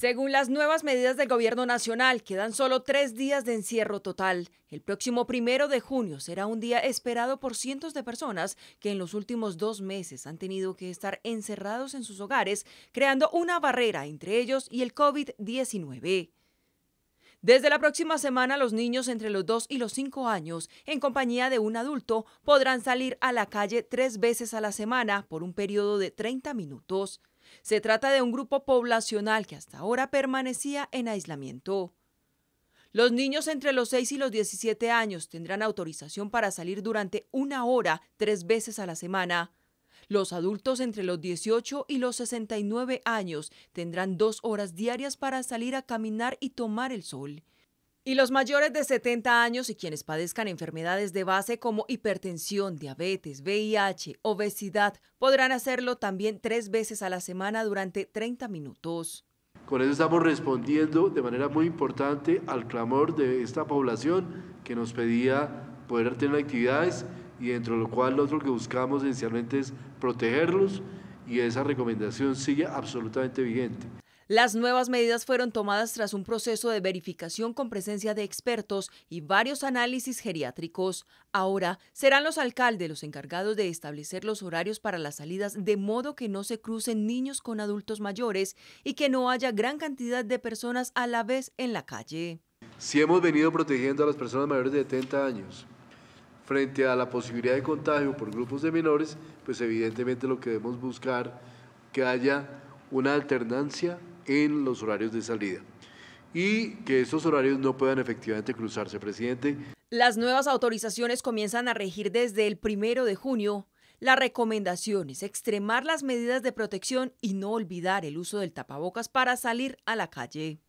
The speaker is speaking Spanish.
Según las nuevas medidas del gobierno nacional, quedan solo tres días de encierro total. El próximo primero de junio será un día esperado por cientos de personas que en los últimos dos meses han tenido que estar encerrados en sus hogares, creando una barrera entre ellos y el COVID-19. Desde la próxima semana, los niños entre los 2 y los 5 años, en compañía de un adulto, podrán salir a la calle tres veces a la semana por un periodo de 30 minutos. Se trata de un grupo poblacional que hasta ahora permanecía en aislamiento. Los niños entre los 6 y los 17 años tendrán autorización para salir durante una hora tres veces a la semana. Los adultos entre los 18 y los 69 años tendrán dos horas diarias para salir a caminar y tomar el sol. Y los mayores de 70 años y quienes padezcan enfermedades de base como hipertensión, diabetes, VIH, obesidad, podrán hacerlo también tres veces a la semana durante 30 minutos. Con eso estamos respondiendo de manera muy importante al clamor de esta población que nos pedía poder tener actividades y dentro de lo cual lo que buscamos esencialmente es protegerlos y esa recomendación sigue absolutamente vigente. Las nuevas medidas fueron tomadas tras un proceso de verificación con presencia de expertos y varios análisis geriátricos. Ahora serán los alcaldes los encargados de establecer los horarios para las salidas de modo que no se crucen niños con adultos mayores y que no haya gran cantidad de personas a la vez en la calle. Si hemos venido protegiendo a las personas mayores de 70 años, frente a la posibilidad de contagio por grupos de menores, pues evidentemente lo que debemos buscar que haya una alternancia en los horarios de salida y que esos horarios no puedan efectivamente cruzarse, presidente. Las nuevas autorizaciones comienzan a regir desde el primero de junio. La recomendación es extremar las medidas de protección y no olvidar el uso del tapabocas para salir a la calle.